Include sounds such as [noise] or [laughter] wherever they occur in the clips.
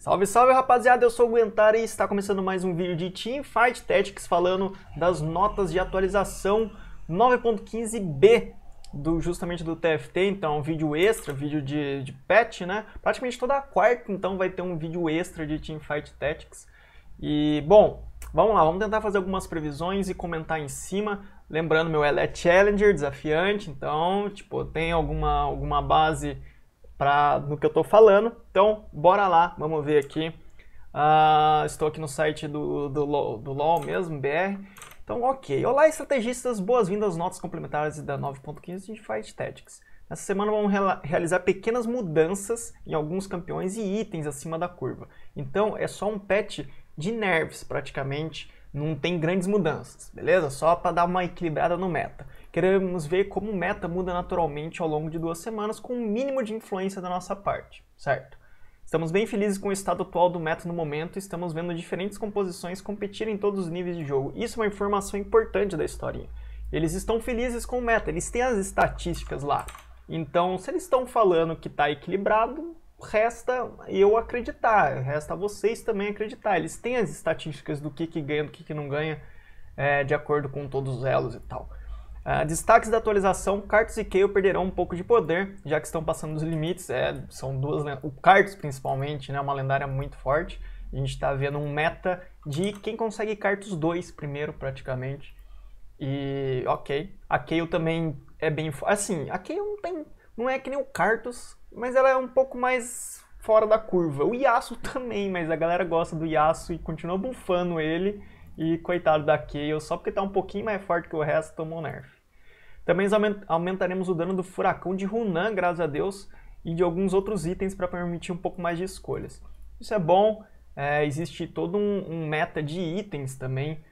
Salve, salve rapaziada, eu sou o Guentara e está começando mais um vídeo de Teamfight Tactics falando das notas de atualização 9.15b do, justamente do TFT, então vídeo extra, vídeo de, de patch, né? Praticamente toda quarta, então, vai ter um vídeo extra de Teamfight Tactics. E, bom, vamos lá, vamos tentar fazer algumas previsões e comentar em cima. Lembrando, meu ela é Challenger, desafiante, então, tipo, tem alguma, alguma base pra, no que eu estou falando. Então, bora lá, vamos ver aqui. Uh, estou aqui no site do, do, LOL, do LOL mesmo, BR. Então, ok. Olá, estrategistas, boas-vindas às notas complementares da 9.15 de Fight Tactics. Nessa semana vamos realizar pequenas mudanças em alguns campeões e itens acima da curva. Então, é só um patch de nerves, praticamente. Não tem grandes mudanças, beleza? Só para dar uma equilibrada no meta. Queremos ver como meta muda naturalmente ao longo de duas semanas com o um mínimo de influência da nossa parte, certo? Estamos bem felizes com o estado atual do meta no momento, estamos vendo diferentes composições competirem em todos os níveis de jogo. Isso é uma informação importante da historinha. Eles estão felizes com o meta, eles têm as estatísticas lá. Então, se eles estão falando que está equilibrado, resta eu acreditar, resta vocês também acreditar. Eles têm as estatísticas do que, que ganha, do que, que não ganha, é, de acordo com todos os elos e tal. Uh, destaques da atualização, Cartus e Kale perderão um pouco de poder, já que estão passando dos limites. É, são duas, né, o Cartus principalmente, né, uma lendária muito forte. A gente está vendo um meta de quem consegue Cartus 2 primeiro, praticamente. E ok, a Kale também é bem... Assim, a Kale não, tem, não é que nem o Cartus, mas ela é um pouco mais fora da curva. O Yasuo [laughs] também, mas a galera gosta do Yasuo e continua bufando ele. E coitado da Kayle, só porque tá um pouquinho mais forte que o resto, tomou nerf. Também aumentaremos o dano do furacão de Runan, graças a Deus, e de alguns outros itens para permitir um pouco mais de escolhas. Isso é bom, é, existe todo um, um meta de itens também,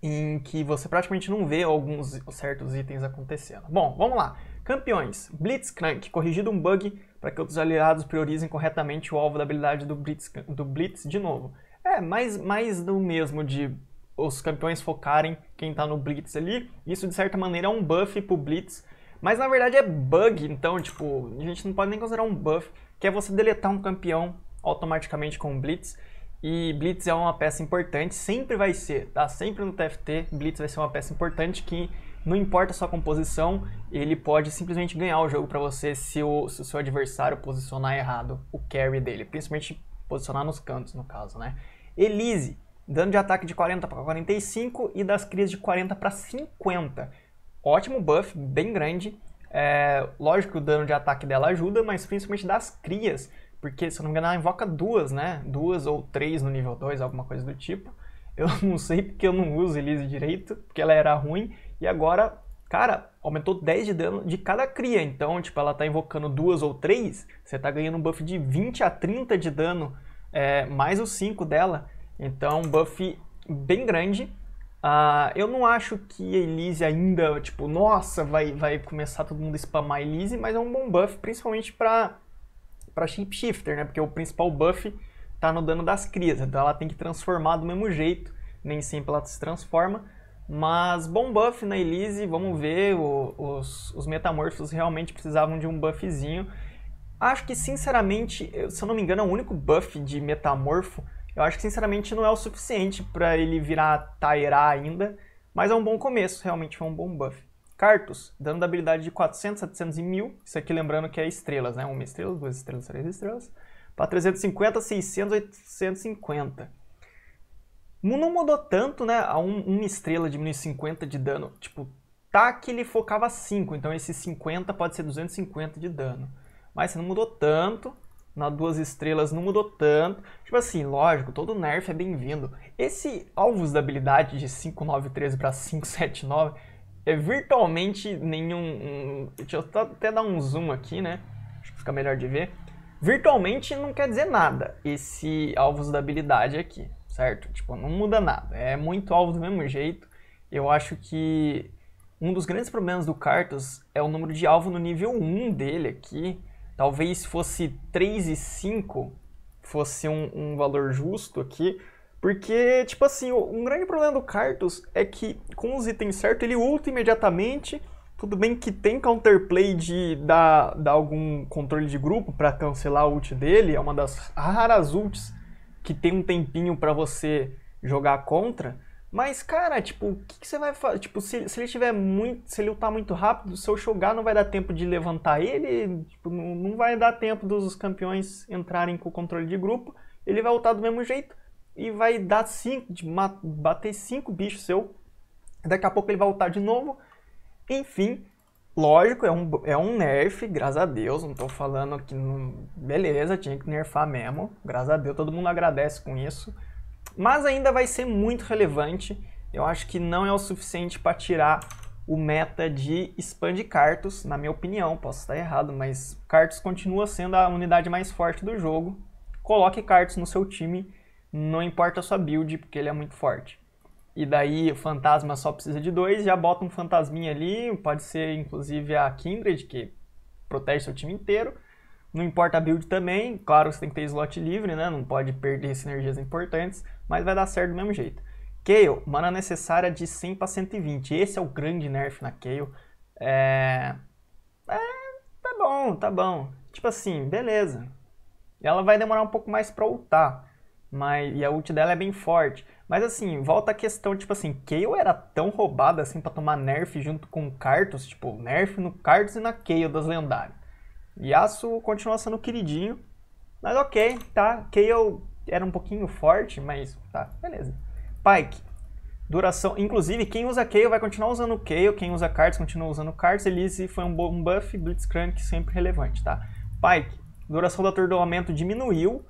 em que você praticamente não vê alguns certos itens acontecendo. Bom, vamos lá. Campeões. Blitzcrank. Corrigido um bug para que outros aliados priorizem corretamente o alvo da habilidade do Blitz, do Blitz de novo. É, mais, mais do mesmo de os campeões focarem quem está no Blitz ali. Isso, de certa maneira, é um buff pro Blitz. Mas na verdade é bug, então, tipo, a gente não pode nem considerar um buff, que é você deletar um campeão automaticamente com o Blitz. E Blitz é uma peça importante, sempre vai ser, tá? Sempre no TFT, Blitz vai ser uma peça importante que não importa a sua composição, ele pode simplesmente ganhar o jogo para você se o, se o seu adversário posicionar errado o carry dele, principalmente posicionar nos cantos, no caso, né? Elise, Dano de ataque de 40 para 45 e das crias de 40 para 50. Ótimo buff, bem grande. É, lógico que o dano de ataque dela ajuda, mas principalmente das crias. Porque, se eu não me engano, ela invoca duas, né? Duas ou três no nível 2, alguma coisa do tipo. [laughs] Eu não sei porque eu não uso Elise direito, porque ela era ruim. E agora, cara, aumentou 10 de dano de cada cria. Então, tipo, ela tá invocando duas ou três, você tá ganhando um buff de 20 a 30 de dano, é, mais o 5 dela. Então, um buff bem grande. Uh, eu não acho que a Elise ainda, tipo, nossa, vai, vai começar todo mundo a spamar a Elise, mas é um bom buff, principalmente pra, pra Shapeshifter, né? Porque o principal buff tá no dano das crias, então ela tem que transformar do mesmo jeito, nem sempre ela se transforma. Mas bom buff na Elise, vamos ver, o, os, os metamorfos realmente precisavam de um buffzinho. Acho que, sinceramente, se eu não me engano, é o único buff de metamorfo eu acho que sinceramente não é o suficiente para ele virar Taerá ainda, mas é um bom começo, realmente foi um bom buff. Cartus, dano da habilidade de 400, 700 e 1000, isso aqui lembrando que é estrelas, né? Uma estrela, duas estrelas, três estrelas, para 350, 600, 850. Não mudou tanto, né? A um, uma estrela diminui 50 de dano, tipo, tá que ele focava 5, então esse 50 pode ser 250 de dano. Mas não mudou tanto, na duas estrelas não mudou tanto. Tipo assim, lógico, todo nerf é bem-vindo. Esse alvos da habilidade de 593 para 579 é virtualmente nenhum. deixa eu até dar um zoom aqui, né? Acho que fica melhor de ver. Virtualmente não quer dizer nada esse alvos da habilidade aqui, certo? Tipo, não muda nada. É muito alvo do mesmo jeito. Eu acho que um dos grandes problemas do Cartus é o número de alvo no nível 1 dele aqui Talvez fosse 3 e 5 fosse um, um valor justo aqui, porque, tipo assim, um grande problema do Cartus é que com os itens certos ele ulta imediatamente. Tudo bem que tem counterplay de dar, dar algum controle de grupo para cancelar a ult dele, é uma das raras ults que tem um tempinho para você jogar contra, mas, cara, tipo, o que, que você vai fazer? Tipo, se, se ele tiver muito. Se ele lutar muito rápido, seu Shogar não vai dar tempo de levantar ele. Tipo, não, não vai dar tempo dos campeões entrarem com o controle de grupo. Ele vai lutar do mesmo jeito e vai dar cinco. bater cinco bichos seu. Daqui a pouco ele vai lutar de novo. Enfim, lógico, é um, é um nerf, graças a Deus. Não tô falando que. Não... Beleza, tinha que nerfar mesmo. Graças a Deus, todo mundo agradece com isso mas ainda vai ser muito relevante. Eu acho que não é o suficiente para tirar o meta de expandir cartos, na minha opinião, posso estar errado, mas cartos continua sendo a unidade mais forte do jogo. Coloque cartos no seu time, não importa a sua build, porque ele é muito forte. E daí o fantasma só precisa de dois, já bota um fantasminha ali, pode ser inclusive a Kindred, que protege seu time inteiro. Não importa a build também, claro, você tem que ter slot livre, né? Não pode perder sinergias importantes mas vai dar certo do mesmo jeito. Kayle, mana necessária de 100 para 120. Esse é o grande nerf na Kayle. É... é... Tá bom, tá bom. Tipo assim, beleza. Ela vai demorar um pouco mais pra ultar. Mas... E a ult dela é bem forte. Mas assim, volta a questão, tipo assim, Kayle era tão roubada assim pra tomar nerf junto com Cartus. Tipo, nerf no Cartus e na Kayle das lendárias. Yasuo continua sendo queridinho. Mas ok, tá. Kayle era um pouquinho forte, mas tá, beleza. Pike. Duração. Inclusive, quem usa Kayle vai continuar usando Kayle, quem usa Cards continua usando Cards. Elise foi um bom buff, Blitzcrank sempre relevante, tá? Pike. Duração do atordoamento diminuiu.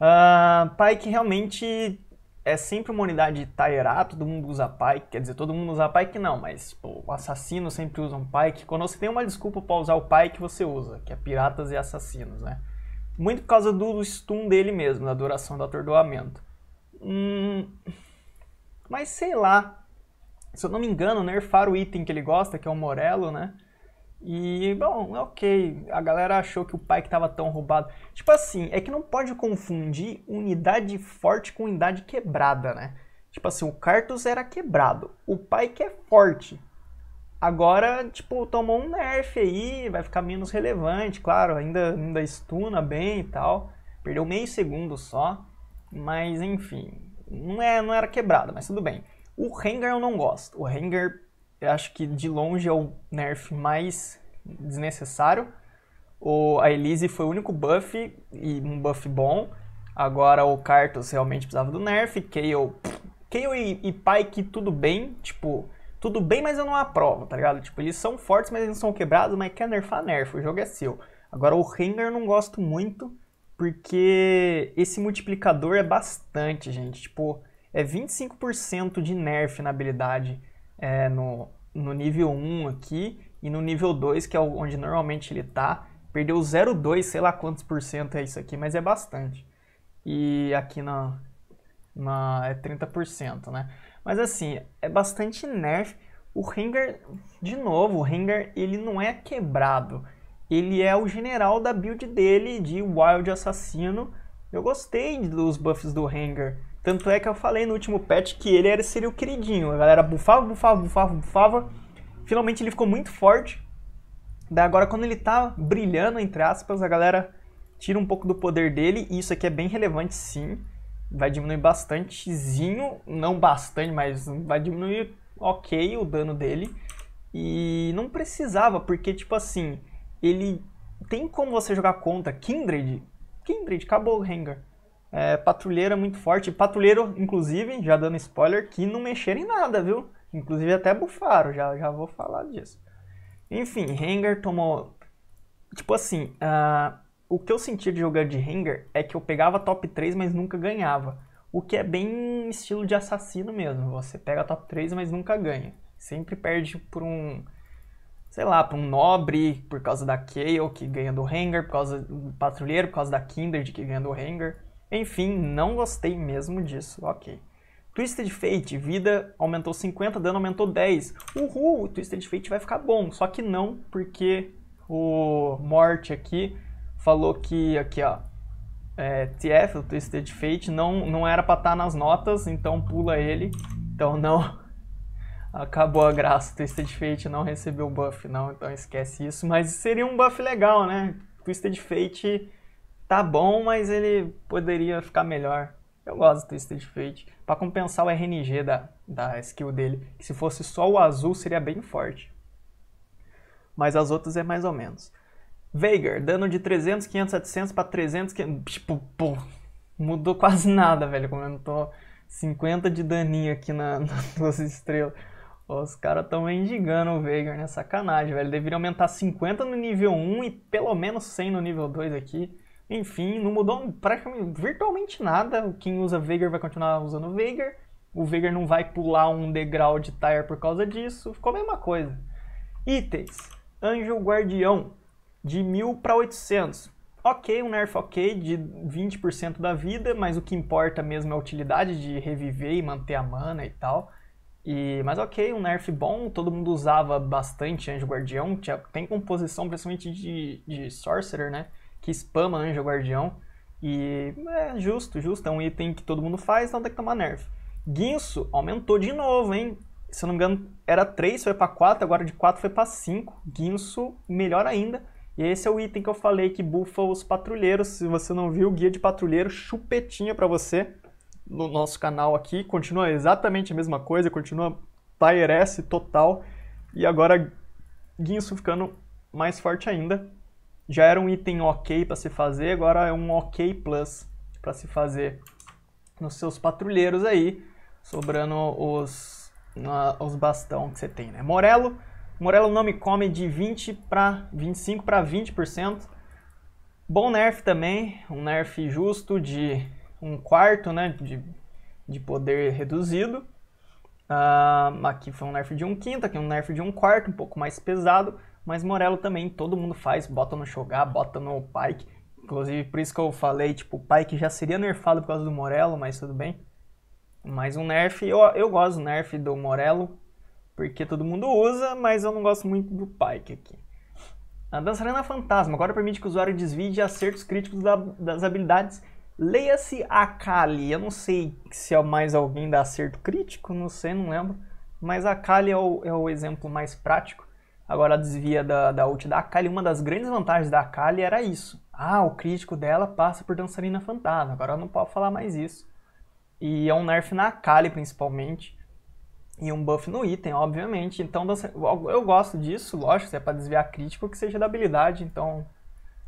Uh, Pike realmente é sempre uma unidade Tairá, todo mundo usa Pike, quer dizer, todo mundo usa Pike não, mas pô, assassinos sempre usam Pike. Quando você tem uma desculpa para usar o Pike, você usa, que é piratas e assassinos, né? Muito por causa do stun dele mesmo, da duração do atordoamento. Hum, mas sei lá. Se eu não me engano, nerfaram o item que ele gosta, que é o Morello, né? E, bom, ok. A galera achou que o pai que tava tão roubado. Tipo assim, é que não pode confundir unidade forte com unidade quebrada, né? Tipo assim, o Cartus era quebrado. O pai que é forte. Agora, tipo, tomou um nerf aí, vai ficar menos relevante, claro, ainda, ainda estuna bem e tal. Perdeu meio segundo só, mas enfim, não, é, não era quebrada, mas tudo bem. O Rengar eu não gosto. O Rengar, eu acho que de longe é o nerf mais desnecessário. O, a Elise foi o único buff, e um buff bom. Agora o Cartus realmente precisava do nerf. Kayle, Kayle e, e Pyke tudo bem, tipo, tudo bem, mas eu não aprovo, tá ligado? Tipo, eles são fortes, mas eles não são quebrados, mas quer nerfar, nerfa, o jogo é seu. Agora, o Ranger eu não gosto muito, porque esse multiplicador é bastante, gente. Tipo, é 25% de nerf na habilidade é, no, no nível 1 aqui, e no nível 2, que é onde normalmente ele tá, perdeu 0,2, sei lá quantos por cento é isso aqui, mas é bastante. E aqui na, na é 30%, né? Mas assim, é bastante nerf. O Rengar, de novo, o Rengar ele não é quebrado. Ele é o general da build dele de Wild Assassino. Eu gostei dos buffs do Rengar. Tanto é que eu falei no último patch que ele era, seria o queridinho. A galera bufava, bufava, bufava, bufava. Finalmente ele ficou muito forte. Daí agora quando ele tá brilhando, entre aspas, a galera tira um pouco do poder dele. E isso aqui é bem relevante sim vai diminuir bastantezinho, não bastante, mas vai diminuir ok o dano dele. E não precisava, porque tipo assim, ele tem como você jogar contra Kindred, Kindred, acabou o Hanger. É, patrulheira é muito forte, patrulheiro inclusive, já dando spoiler, que não mexeram em nada, viu? Inclusive até bufaram, já, já vou falar disso. Enfim, Hanger tomou... Tipo assim, uh, o que eu sentia de jogar de Ranger é que eu pegava top 3, mas nunca ganhava. O que é bem estilo de assassino mesmo. Você pega top 3, mas nunca ganha. Sempre perde por um. Sei lá, por um nobre, por causa da Kale, que ganha do Hanger, por causa do patrulheiro, por causa da Kindred, que ganha do Hanger. Enfim, não gostei mesmo disso. Ok. Twisted Fate, vida aumentou 50, dano aumentou 10. Uhul, o Twisted Fate vai ficar bom. Só que não, porque o Morte aqui falou que aqui, ó, é, TF, o Twisted Fate, não, não era pra estar tá nas notas, então pula ele. Então não. [laughs] Acabou a graça. Twisted Fate não recebeu o buff, não, então esquece isso. Mas seria um buff legal, né? Twisted Fate tá bom, mas ele poderia ficar melhor. Eu gosto do Twisted Fate. Pra compensar o RNG da, da skill dele. Que se fosse só o azul, seria bem forte. Mas as outras é mais ou menos. Veigar, dano de 300, 500, 700 pra 300, 500, tipo, pô, mudou quase nada, velho, como eu não tô 50 de daninho aqui na, [laughs] nas duas estrelas. Os caras tão mendigando o Veigar, né? Sacanagem, velho. Deveria aumentar 50 no nível 1 e pelo menos 100 no nível 2 aqui. Enfim, não mudou praticamente, virtualmente nada. Quem usa Veigar vai continuar usando o Veigar. O Veigar não vai pular um degrau de Tyre por causa disso. Ficou a mesma coisa. Itens. Anjo Guardião de 1000 para 800. Ok, um nerf ok de 20% da vida, mas o que importa mesmo é a utilidade de reviver e manter a mana e tal. E, mas ok, um nerf bom, todo mundo usava bastante Anjo Guardião, tinha, tem composição principalmente de, de Sorcerer, né? Que spama Anjo Guardião. E é justo, justo, é um item que todo mundo faz, então tem que tomar nerf. Guinso aumentou de novo, hein? Se eu não me engano, era 3, foi para 4, agora de 4 foi para 5. Guinso, melhor ainda. E esse é o item que eu falei que bufa os patrulheiros. Se você não viu, guia de patrulheiro, chupetinha para você no nosso canal aqui. Continua exatamente a mesma coisa, continua Tyrese total. E agora Guinso ficando mais forte ainda. Já era um item ok para se fazer, agora é um ok plus para se fazer nos seus patrulheiros aí, sobrando os, na, os bastão que você tem, né? Morelo, Morello não me come de 20 para 25 para 20%. Bom nerf também, um nerf justo de um quarto, né, de, de poder reduzido. Uh, aqui foi um nerf de um quinto, aqui um nerf de um quarto, um pouco mais pesado, mas Morello também todo mundo faz, bota no Shogar, bota no Pike. Inclusive, por isso que eu falei, tipo, o Pike já seria nerfado por causa do Morello, mas tudo bem. Mais um nerf, eu, eu gosto do nerf do Morello, porque todo mundo usa, mas eu não gosto muito do Pike aqui. A dançarina é fantasma agora permite que o usuário desvie acertos críticos da, das habilidades. Leia-se Akali. Eu não sei se é mais alguém da acerto crítico, não sei, não lembro. Mas Akali é o, é o exemplo mais prático. Agora desvia da, da ult da Akali. Uma das grandes vantagens da Akali era isso. Ah, o crítico dela passa por dançarina fantasma. Agora eu não posso falar mais isso. E é um nerf na Akali, principalmente e um buff no item, obviamente. Então eu gosto disso, lógico, se é para desviar crítico, que seja da habilidade, então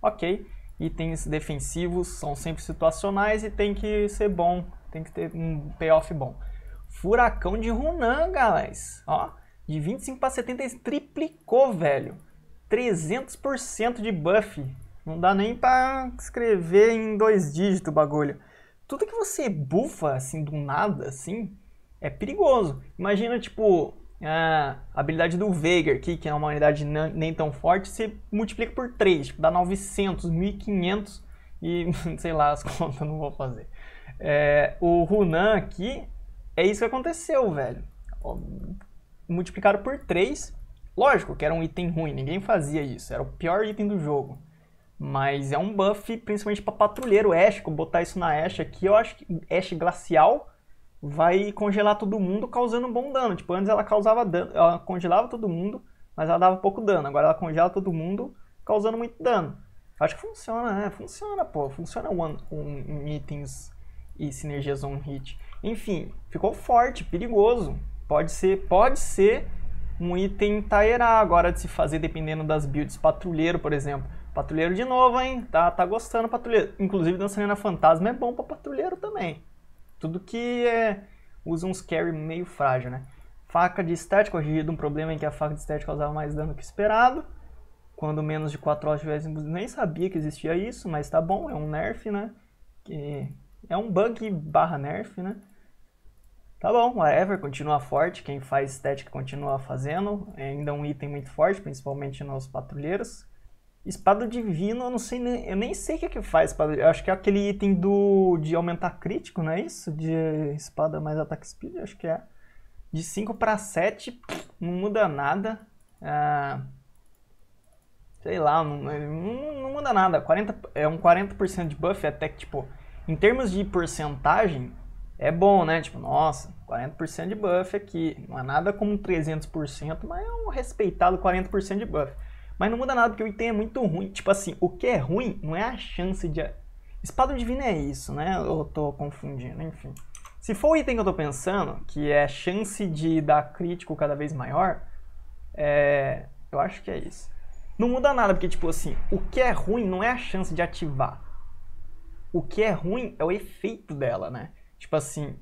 ok. Itens defensivos são sempre situacionais e tem que ser bom, tem que ter um payoff bom. Furacão de Runan, guys, ó, de 25 para 70 triplicou, velho. 300% de buff. Não dá nem para escrever em dois dígitos o bagulho. Tudo que você bufa assim do nada assim, é perigoso. Imagina, tipo, a habilidade do Veigar aqui, que é uma unidade nem tão forte, você multiplica por 3, tipo, dá 900, 1500 e [laughs] sei lá, as contas não vou fazer. É, o Runan aqui, é isso que aconteceu, velho. multiplicaram por 3. Lógico que era um item ruim, ninguém fazia isso, era o pior item do jogo. Mas é um buff, principalmente para patrulheiro Ash, botar isso na Ash aqui, eu acho que Ash glacial vai congelar todo mundo causando bom dano. Tipo, antes ela causava dano, ela congelava todo mundo, mas ela dava pouco dano. Agora ela congela todo mundo causando muito dano. Acho que funciona, né? Funciona, pô. Funciona com um, itens e sinergias on hit. Enfim, ficou forte, perigoso. Pode ser, pode ser um item Taerá agora de se fazer dependendo das builds. Patrulheiro, por exemplo. Patrulheiro de novo, hein? Tá, tá gostando patrulheiro. Inclusive, dançarina fantasma é bom pra patrulheiro também. Tudo que é, usa uns carry meio frágil, né? Faca de estética, corrigido um problema em que a faca de estética causava mais dano que esperado. Quando menos de 4 horas tivesse nem sabia que existia isso, mas tá bom, é um nerf, né? Que é um bug barra nerf, né? Tá bom, whatever, continua forte, quem faz estética continua fazendo, é ainda um item muito forte, principalmente nos patrulheiros. Espada divina, eu não sei nem. Eu nem sei o que, é que faz espada. Eu acho que é aquele item do. de aumentar crítico, não é isso? De espada mais ataque speed, acho que é. De 5 para 7, não muda nada. Ah, sei lá, não, não, não, muda nada. 40, é um 40% de buff, é até que, tipo, em termos de porcentagem, é bom, né? Tipo, nossa, 40% de buff aqui. Não é nada como 300%, mas é um respeitado 40% de buff. Mas não muda nada, porque o item é muito ruim. Tipo assim, o que é ruim não é a chance de... Espada divina é isso, né? Eu tô confundindo, enfim. Se for o item que eu tô pensando, que é chance de dar crítico cada vez maior, é... eu acho que é isso. Não muda nada, porque tipo assim, o que é ruim não é a chance de ativar. O que é ruim é o efeito dela, né? Tipo assim,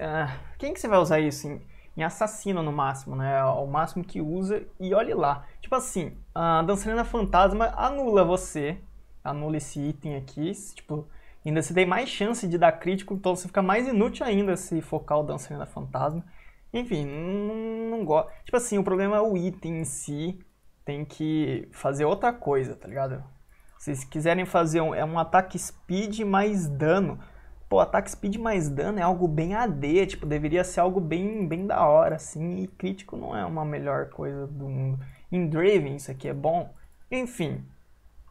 ah, quem que você vai usar isso em em assassina no máximo, né? É o máximo que usa e olhe lá. Tipo assim, a dançarina fantasma anula você, anula esse item aqui, tipo, ainda se tem mais chance de dar crítico, então você fica mais inútil ainda se focar o dançarina fantasma. Enfim, não, não gosto. Tipo assim, o problema é o item em si, tem que fazer outra coisa, tá ligado? Se vocês quiserem fazer um, é um ataque speed mais dano, pô, ataque speed mais dano é algo bem AD, tipo, deveria ser algo bem, bem da hora, assim, e crítico não é uma melhor coisa do mundo. Em Draven isso aqui é bom. Enfim,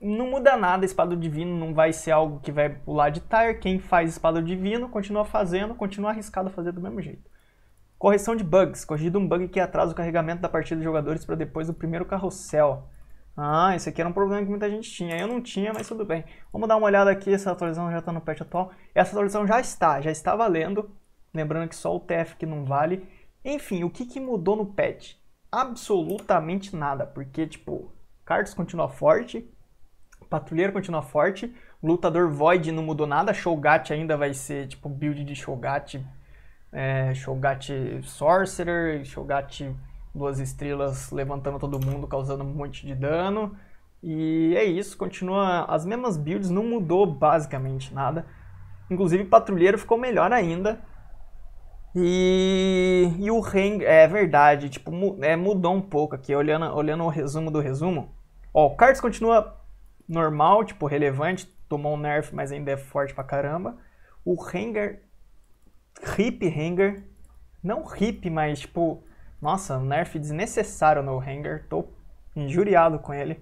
não muda nada, Espada Divino não vai ser algo que vai pular de tire, quem faz Espada Divino continua fazendo, continua arriscado a fazer do mesmo jeito. Correção de bugs, corrigido um bug que atrasa o carregamento da partida de jogadores para depois do primeiro carrossel. Ah, esse aqui era um problema que muita gente tinha. Eu não tinha, mas tudo bem. Vamos dar uma olhada aqui, essa atualização já está no patch atual. Essa atualização já está, já está valendo. Lembrando que só o TF que não vale. Enfim, o que, que mudou no patch? Absolutamente nada, porque, tipo, cartas continua forte, Patrulheiro continua forte, Lutador Void não mudou nada, Shogat ainda vai ser, tipo, build de Shogat, é, Shogat Sorcerer, Shogat duas estrelas levantando todo mundo, causando um monte de dano. E é isso, continua as mesmas builds, não mudou basicamente nada. Inclusive, patrulheiro ficou melhor ainda. E, e o Hang, é verdade, tipo, é, mudou um pouco aqui, olhando, olhando o resumo do resumo. Ó, o Cards continua normal, tipo, relevante, tomou um nerf, mas ainda é forte pra caramba. O Hanger, Hip Hanger, não Hip, mas tipo, nossa, um nerf desnecessário no Hanger. Tô injuriado com ele.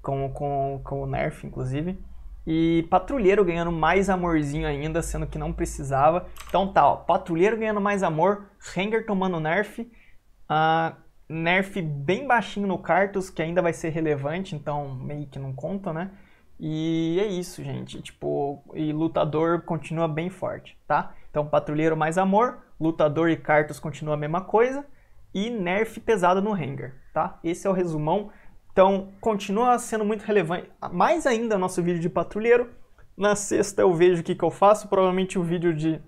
Com, com, com o nerf, inclusive. E patrulheiro ganhando mais amorzinho ainda, sendo que não precisava. Então tá, ó, patrulheiro ganhando mais amor, Hanger tomando nerf. Uh, nerf bem baixinho no Cartus, que ainda vai ser relevante, então meio que não conta, né? E é isso, gente. Tipo, e lutador continua bem forte, tá? Então, patrulheiro mais amor, lutador e cartas continua a mesma coisa, e nerf pesado no Hanger, tá? Esse é o resumão. Então, continua sendo muito relevante, mais ainda nosso vídeo de patrulheiro. Na sexta eu vejo o que, que eu faço, provavelmente um vídeo de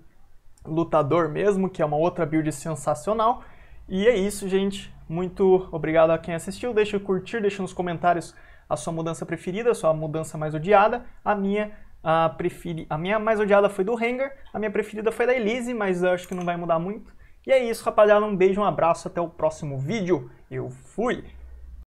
lutador mesmo, que é uma outra build sensacional. E é isso, gente. Muito obrigado a quem assistiu. Deixa o curtir, deixa nos comentários a sua mudança preferida, a sua mudança mais odiada. A minha a, preferi... a minha mais odiada foi do Hanger, a minha preferida foi da Elise, mas acho que não vai mudar muito. E é isso, rapaziada. Um beijo, um abraço, até o próximo vídeo. Eu fui!